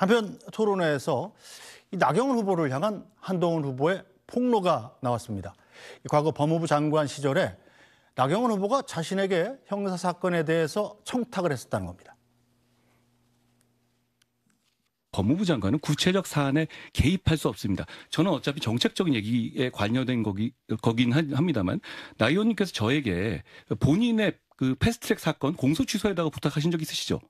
한편 토론회에서 이 나경원 후보를 향한 한동훈 후보의 폭로가 나왔습니다. 과거 법무부 장관 시절에 나경원 후보가 자신에게 형사 사건에 대해서 청탁을 했었다는 겁니다. 법무부 장관은 구체적 사안에 개입할 수 없습니다. 저는 어차피 정책적인 얘기에 관여된 거기, 거긴 합니다만 나 의원님께서 저에게 본인의 그 패스트트랙 사건 공소 취소에다가 부탁하신 적 있으시죠?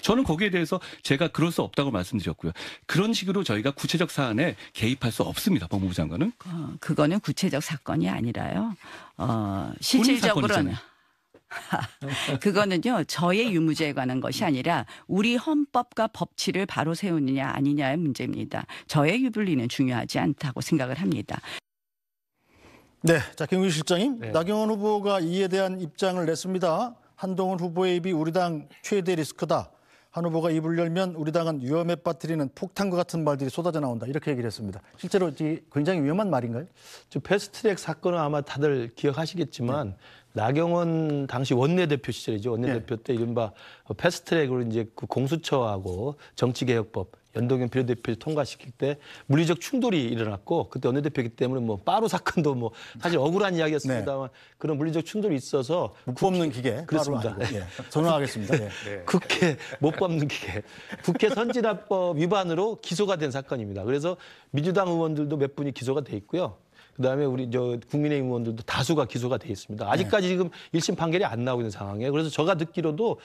저는 거기에 대해서 제가 그럴 수 없다고 말씀드렸고요. 그런 식으로 저희가 구체적 사안에 개입할 수 없습니다. 법무부 장관은. 어, 그거는 구체적 사건이 아니라요. 어, 실질적으로는. 그거는요 저의 유무죄에 관한 것이 아니라 우리 헌법과 법치를 바로 세우느냐 아니냐의 문제입니다. 저의 유불리는 중요하지 않다고 생각을 합니다. 네, 자 김규 실장님 네. 나경원 후보가 이에 대한 입장을 냈습니다. 한동훈 후보의 입이 우리 당 최대 리스크다. 한 후보가 입을 열면 우리 당은 위험에 빠뜨리는 폭탄과 같은 말들이 쏟아져 나온다 이렇게 얘기를 했습니다. 실제로 굉장히 위험한 말인가요? 저 패스트트랙 사건은 아마 다들 기억하시겠지만 네. 나경원 당시 원내대표 시절이죠. 원내대표 네. 때 이른바 패스트트랙으로 이제 그 공수처하고 정치개혁법 연동형 비례대표 통과시킬 때 물리적 충돌이 일어났고 그때 원내대표이기 때문에 뭐빠로 사건도 뭐 사실 억울한 이야기였습니다만 네. 그런 물리적 충돌이 있어서 못 뭐 뽑는 기계 그렇습니다. 예. 전화하겠습니다. 네. 네. 국회 못 뽑는 기계 국회 선진화법 위반으로 기소가 된 사건입니다. 그래서 민주당 의원들도 몇 분이 기소가 돼 있고요. 그다음에 우리 저 국민의힘 의원들도 다수가 기소가 돼 있습니다. 아직까지 네. 지금 1심 판결이 안 나오고 있는 상황이에요. 그래서 제가 듣기로도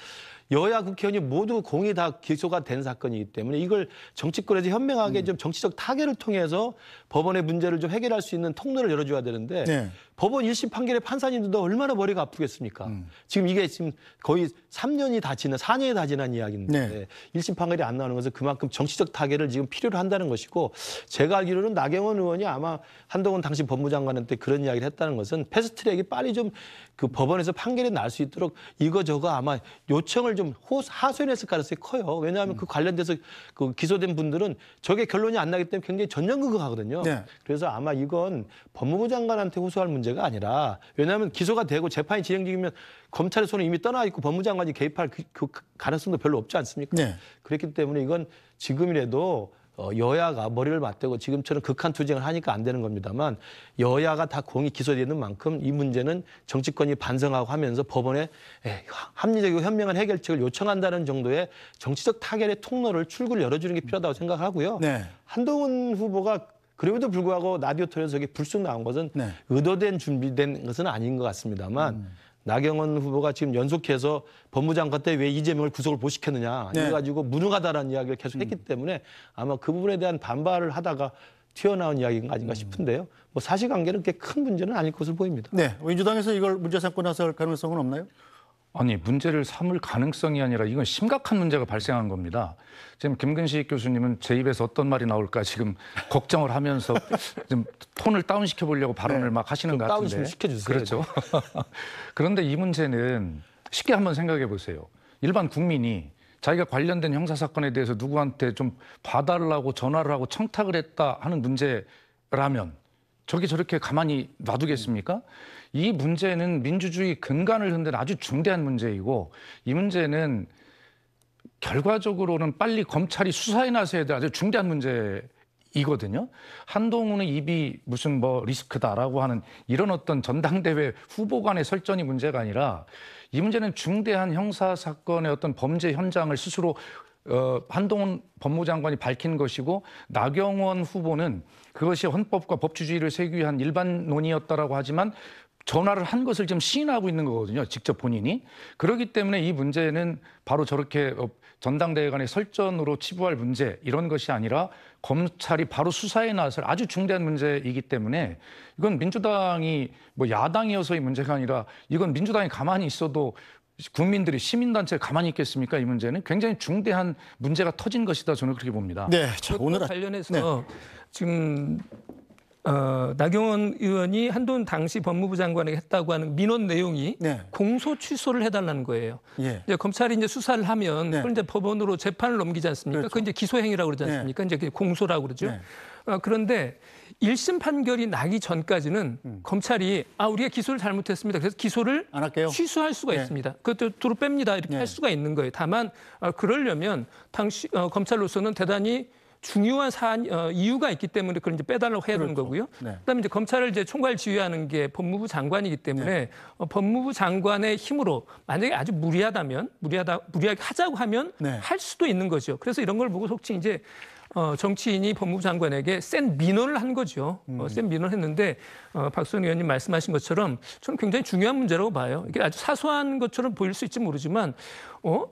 여야 국회의원이 모두 공이 다 기소가 된 사건이기 때문에 이걸 정치권에서 현명하게 음. 좀 정치적 타결을 통해서 법원의 문제를 좀 해결할 수 있는 통로를 열어줘야 되는데 네. 법원 1심 판결의 판사님들도 얼마나 머리가 아프겠습니까? 음. 지금 이게 지금 거의 3년이 다 지난 4년이 다 지난 이야기인데 네. 1심 판결이 안 나오는 것은 그만큼 정치적 타결을 지금 필요로 한다는 것이고 제가 알기로는 나경원 의원이 아마 한동훈 당시 법무장관한테 그런 이야기를 했다는 것은 패스트트랙이 빨리 좀 그 법원에서 판결이 날 수 있도록 이거 저거 아마 요청을 좀 하소연했을 가능성이 커요. 왜냐하면 음. 그 관련돼서 그 기소된 분들은 저게 결론이 안 나기 때문에 굉장히 전전긍긍하거든요. 네. 그래서 아마 이건 법무부 장관한테 호소할 문제가 아니라 왜냐하면 기소가 되고 재판이 진행 중이면 검찰의 손은 이미 떠나 있고 법무부 장관이 개입할 그, 그 가능성도 별로 없지 않습니까? 네. 그렇기 때문에 이건 지금이라도 어, 여야가 머리를 맞대고 지금처럼 극한 투쟁을 하니까 안 되는 겁니다만 여야가 다 공이 기소되는 만큼 이 문제는 정치권이 반성하고 하면서 법원에 예, 합리적이고 현명한 해결책을 요청한다는 정도의 정치적 타결의 통로를 출구를 열어주는 게 필요하다고 생각하고요. 네. 한동훈 후보가 그럼에도 불구하고 라디오 토론에서 불쑥 나온 것은 네. 의도된 준비된 것은 아닌 것 같습니다만 음. 나경원 후보가 지금 연속해서 법무장관 때 왜 이재명을 구속을 못 시켰느냐 네. 이거 가지고 무능하다라는 이야기를 계속 했기 음. 때문에 아마 그 부분에 대한 반발을 하다가 튀어나온 이야기가 아닌가 음. 싶은데요. 뭐 사실관계는 꽤 큰 문제는 아닐 것으로 보입니다. 네, 민주당에서 이걸 문제 삼고 나설 가능성은 없나요? 아니 문제를 삼을 가능성이 아니라 이건 심각한 문제가 발생한 겁니다. 지금 김근식 교수님은 제 입에서 어떤 말이 나올까 지금 걱정을 하면서 좀 톤을 다운 시켜 보려고 발언을 네, 막 하시는 것 같은데. 다운 시켜 주세요. 그렇죠. 그런데 이 문제는 쉽게 한번 생각해 보세요. 일반 국민이 자기가 관련된 형사 사건에 대해서 누구한테 좀 봐달라고 전화를 하고 청탁을 했다 하는 문제라면 저기 저렇게 가만히 놔두겠습니까? 이 문제는 민주주의 근간을 흔든 아주 중대한 문제이고 이 문제는 결과적으로는 빨리 검찰이 수사에 나서야 될 아주 중대한 문제이거든요. 한동훈의 입이 무슨 뭐 리스크다라고 하는 이런 어떤 전당대회 후보 간의 설전이 문제가 아니라 이 문제는 중대한 형사 사건의 어떤 범죄 현장을 스스로 어, 한동훈 법무장관이 밝힌 것이고 나경원 후보는 그것이 헌법과 법치주의를 세기한 위일반논의였다라고 하지만 전화를 한 것을 지금 시인하고 있는 거거든요. 직접 본인이. 그러기 때문에 이 문제는 바로 저렇게 어, 전당대회 간의 설전으로 치부할 문제 이런 것이 아니라 검찰이 바로 수사에 나설 아주 중대한 문제이기 때문에 이건 민주당이 뭐 야당이어서 의 문제가 아니라 이건 민주당이 가만히 있어도 국민들이 시민단체가 가만히 있겠습니까? 이 문제는 굉장히 중대한 문제가 터진 것이다 저는 그렇게 봅니다. 네, 자, 오늘 아- 관련해서 네. 지금 어, 나경원 의원이 한돈 당시 법무부 장관에게 했다고 하는 민원 내용이 네. 공소 취소를 해달라는 거예요. 예. 이제 검찰이 이제 수사를 하면 네. 그걸 이제 법원으로 재판을 넘기지 않습니까? 그렇죠. 그걸 이제 기소행위라고 그러지 네. 않습니까? 네. 이제 공소라고 그러죠. 네. 어, 그런데 1심 판결이 나기 전까지는 음. 검찰이 아 우리가 기소를 잘못했습니다. 그래서 기소를 안 할게요. 취소할 수가 네. 있습니다. 그것도 도로 뺍니다. 이렇게 네. 할 수가 있는 거예요. 다만 어, 그러려면 당시 어, 검찰로서는 대단히 중요한 사안 어, 이유가 있기 때문에 그런 이제 빼달라고 해야 되 그렇죠. 거고요. 네. 그다음에 이제 검찰을 이제 총괄 지휘하는 게 법무부 장관이기 때문에 네. 어, 법무부 장관의 힘으로 만약에 아주 무리하다면 무리하다 무리하게 하자고 하면 네. 할 수도 있는 거죠. 그래서 이런 걸 보고 속칭 이제 어, 정치인이 법무부 장관에게 센 민원을 한 거죠. 어, 음. 센 민원을 했는데 어, 박수영 의원님 말씀하신 것처럼 저는 굉장히 중요한 문제라고 봐요. 이게 아주 사소한 것처럼 보일 수 있지 모르지만 어?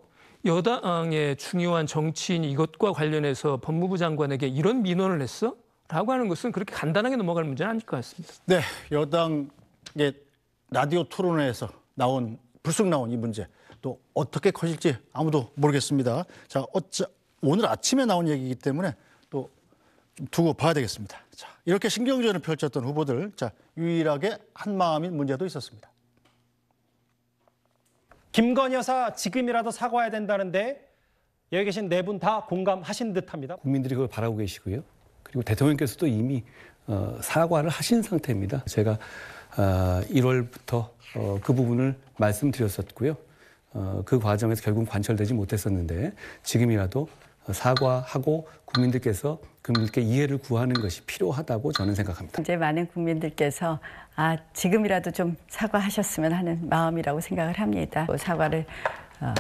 여당의 중요한 정치인 이것과 관련해서 법무부 장관에게 이런 민원을 했어? 라고 하는 것은 그렇게 간단하게 넘어갈 문제는 아닐 것 같습니다. 네, 여당의 라디오 토론회에서 나온 불쑥 나온 이 문제 또 어떻게 커질지 아무도 모르겠습니다. 자, 어째 오늘 아침에 나온 얘기이기 때문에 또 두고 봐야 되겠습니다. 자, 이렇게 신경전을 펼쳤던 후보들, 자, 유일하게 한마음인 문제도 있었습니다. 김건 여사 지금이라도 사과해야 된다는데 여기 계신 네 분 다 공감하신 듯합니다. 국민들이 그걸 바라고 계시고요. 그리고 대통령께서도 이미 어, 사과를 하신 상태입니다. 제가 어, 아, 1월부터 어, 그 부분을 말씀드렸었고요. 어, 그 과정에서 결국 관철되지 못했었는데 지금이라도 사과하고 국민들께서 국민들께 이해를 구하는 것이 필요하다고 저는 생각합니다. 이제 많은 국민들께서 아 지금이라도 좀 사과하셨으면 하는 마음이라고 생각을 합니다. 사과를 어,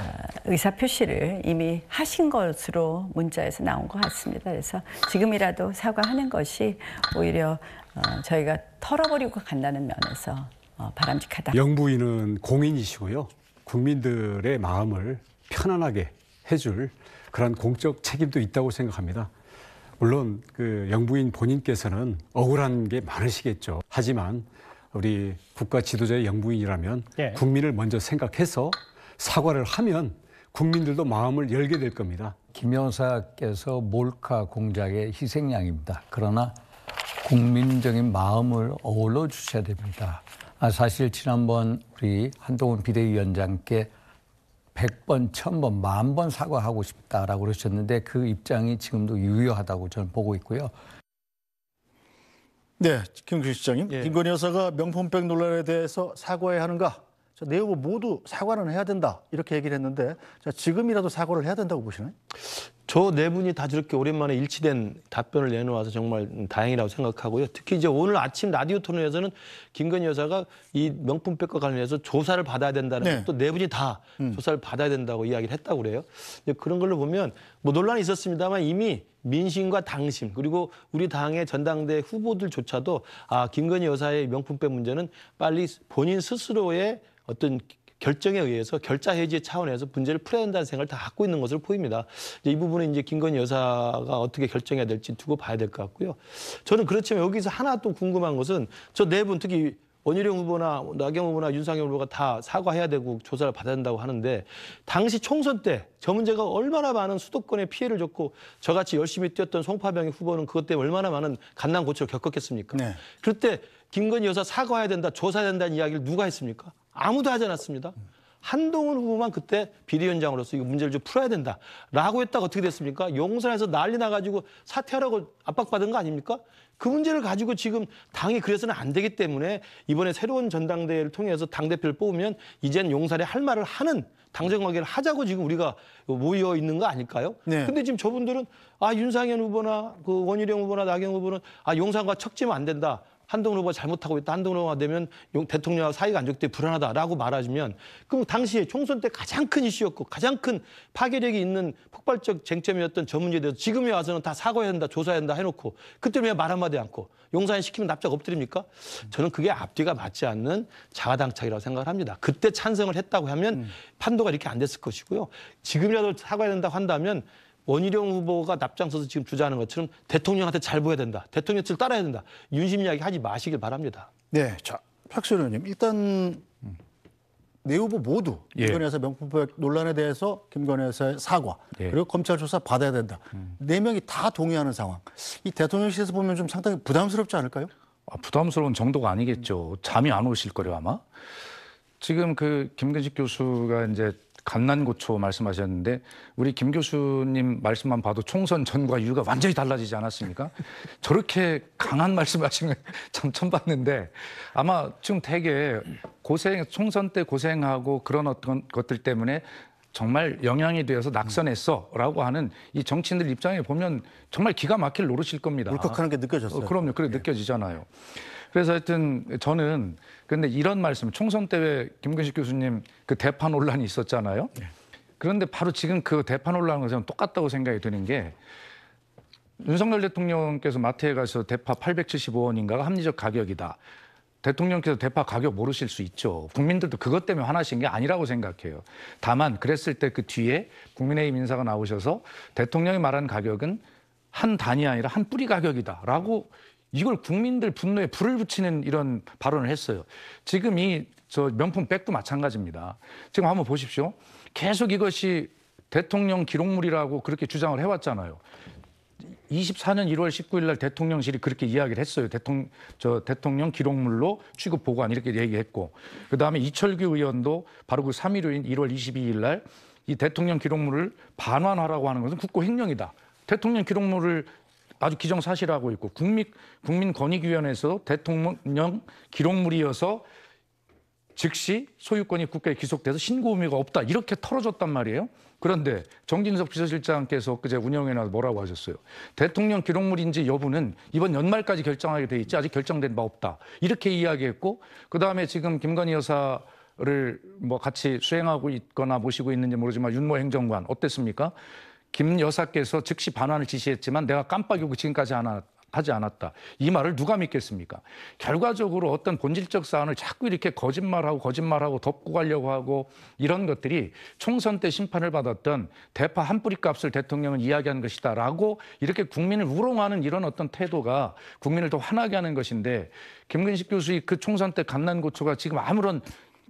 의사 표시를 이미 하신 것으로 문자에서 나온 것 같습니다. 그래서 지금이라도 사과하는 것이 오히려 어, 저희가 털어버리고 간다는 면에서 어, 바람직하다. 영부인은 공인이시고요. 국민들의 마음을 편안하게 해줄 그런 공적 책임도 있다고 생각합니다. 물론 그 영부인 본인께서는 억울한 게 많으시겠죠. 하지만 우리 국가 지도자의 영부인이라면 예. 국민을 먼저 생각해서 사과를 하면 국민들도 마음을 열게 될 겁니다. 김 여사께서 몰카 공작의 희생양입니다. 그러나 국민적인 마음을 어울러 주셔야 됩니다. 아, 사실 지난번 우리 한동훈 비대위원장께 100번, 1000번, 만 번 사과하고 싶다라고 그러셨는데 그 입장이 지금도 유효하다고 저는 보고 있고요. 네, 김규 시장님. 예. 김건희 여사가 명품백 논란에 대해서 사과해야 하는가? 내 후보 모두 사과는 해야 된다 이렇게 얘기를 했는데 자, 지금이라도 사과를 해야 된다고 보시나요? 저 네 분이 다 저렇게 오랜만에 일치된 답변을 내놓아서 정말 다행이라고 생각하고요. 특히 이제 오늘 아침 라디오 토론에서는 김건희 여사가 이 명품백과 관련해서 조사를 받아야 된다는 네. 또네 분이 다 음. 조사를 받아야 된다고 이야기를 했다고 그래요. 그런 걸로 보면 뭐 논란이 있었습니다만 이미 민심과 당심 그리고 우리 당의 전당대 후보들조차도 아 김건희 여사의 명품백 문제는 빨리 본인 스스로의 어떤 결정에 의해서 결자 해지 차원에서 문제를 풀어야 된다는 생각을 다 갖고 있는 것으로 보입니다. 이 부분은 이제 김건희 여사가 어떻게 결정해야 될지 두고 봐야 될 것 같고요. 저는 그렇지만 여기서 하나 또 궁금한 것은 저 네 분 특히 원희룡 후보나 나경 후보나 윤상현 후보가 다 사과해야 되고 조사를 받아야 된다고 하는데 당시 총선 때 저 문제가 얼마나 많은 수도권에 피해를 줬고 저같이 열심히 뛰었던 송파병의 후보는 그것 때문에 얼마나 많은 간난 고초를 겪었겠습니까? 네. 그때 김건희 여사 사과해야 된다, 조사해야 된다는 이야기를 누가 했습니까? 아무도 하지 않았습니다. 한동훈 후보만 그때 비리위원장으로서이 문제를 좀 풀어야 된다라고 했다가 어떻게 됐습니까? 용산에서 난리 나가지고 사퇴하라고 압박받은 거 아닙니까? 그 문제를 가지고 지금 당이 그래서는 안 되기 때문에 이번에 새로운 전당대회를 통해서 당대표를 뽑으면 이젠 용산에 할 말을 하는 당정관계를 하자고 지금 우리가 모여 있는 거 아닐까요? 네. 근데 지금 저분들은 아 윤상현 후보나 그 원희룡 후보나 나경 후보는 아 용산과 척지면 안 된다. 한동훈 후보가 잘못하고 있다. 한동훈 후보가 되면 대통령하고 사이가 안 좋기 때문에 불안하다라고 말하지면 그럼 당시에 총선 때 가장 큰 이슈였고 가장 큰 파괴력이 있는 폭발적 쟁점이었던 저 문제에 대해서 지금에 와서는 다 사과해야 된다 조사해야 한다 해놓고 그때 는왜 말 한마디 않고 용산에 시키면 납작 엎드립니까? 저는 그게 앞뒤가 맞지 않는 자가당착이라고 생각을 합니다. 그때 찬성을 했다고 하면 음. 판도가 이렇게 안 됐을 것이고요. 지금이라도 사과해야 된다고 한다면 원희룡 후보가 납장서서 지금 주장하는 것처럼 대통령한테 잘 보여야 된다. 대통령 뜻을 따라야 된다. 윤심 이야기 하지 마시길 바랍니다. 네. 자, 박수 의원님. 일단 네 후보 모두 예. 김건희여사 명품백 논란에 대해서 김건희여사 사과 예. 그리고 검찰 조사 받아야 된다. 음. 네 명이 다 동의하는 상황. 이 대통령실에서 보면 좀 상당히 부담스럽지 않을까요? 아, 부담스러운 정도가 아니겠죠. 잠이 안 오실 거예요 아마. 지금 그 김근식 교수가 이제 강난고초 말씀하셨는데 우리 김 교수님 말씀만 봐도 총선 전과 이유가 완전히 달라지지 않았습니까? 저렇게 강한 말씀하시는 참 처음 봤는데 아마 지금 되게 고생 총선 때 고생하고 그런 어떤 것들 때문에 정말 영향이 되어서 음. 낙선했어라고 하는 이 정치인들 입장에 보면 정말 기가 막힐 노릇일 겁니다. 울컥하는 게 느껴졌어요. 어, 그럼요. 그래 네. 느껴지잖아요. 그래서 하여튼 저는 근데 이런 말씀 총선 때 김근식 교수님 그 대파 논란이 있었잖아요. 예. 그런데 바로 지금 그 대파 논란과 저 똑같다고 생각이 드는 게 윤석열 대통령께서 마트에 가서 대파 875원인가가 합리적 가격이다. 대통령께서 대파 가격 모르실 수 있죠. 국민들도 그것 때문에 화나신 게 아니라고 생각해요. 다만 그랬을 때 그 뒤에 국민의힘 인사가 나오셔서 대통령이 말한 가격은 한 단위 아니라 한 뿌리 가격이다라고 이걸 국민들 분노에 불을 붙이는 이런 발언을 했어요. 지금 이 저 명품 백도 마찬가지입니다. 지금 한번 보십시오. 계속 이것이 대통령 기록물이라고 그렇게 주장을 해왔잖아요. 24년 1월 19일 날 대통령실이 그렇게 이야기를 했어요. 대통령 저 대통령 기록물로 취급 보고안 이렇게 얘기했고 그다음에 이철규 의원도 바로 그 3일후인 1월 22일 날 이 대통령 기록물을 반환하라고 하는 것은 국고 횡령이다. 대통령 기록물을 아주 기정사실하고 화 있고 국민 국민권익위원회에서 대통령 기록물이어서 즉시 소유권이 국가에 귀속돼서 신고 의미가 없다 이렇게 털어줬단 말이에요. 그런데 정진석 비서실장께서 그제 운영회나 뭐라고 하셨어요. 대통령 기록물인지 여부는 이번 연말까지 결정하게 돼 있지 아직 결정된 바 없다 이렇게 이야기했고 그 다음에 지금 김건희 여사 를뭐 같이 수행하고 있거나 모시고 있는지 모르지만 윤모 행정관 어땠습니까? 김 여사께서 즉시 반환을 지시했지만 내가 깜빡이고 지금까지 안 왔다. 하지 않았다. 이 말을 누가 믿겠습니까? 결과적으로 어떤 본질적 사안을 자꾸 이렇게 거짓말하고 거짓말하고 덮고 가려고 하고 이런 것들이 총선 때 심판을 받았던 대파 한 뿌리 값을 대통령은 이야기한 것이다라고 이렇게 국민을 우롱하는 이런 어떤 태도가 국민을 더 화나게 하는 것인데 김근식 교수의 그 총선 때 갓난 고초가 지금 아무런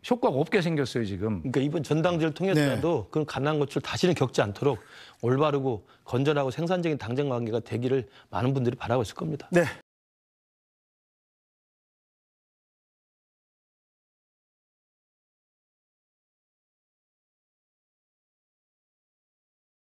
효과가 없게 생겼어요 지금. 그러니까 이번 전당제를 통해서라도 네. 그런 가난 한고을 다시는 겪지 않도록 올바르고 건전하고 생산적인 당정 관계가 되기를 많은 분들이 바라고 있을 겁니다. 네.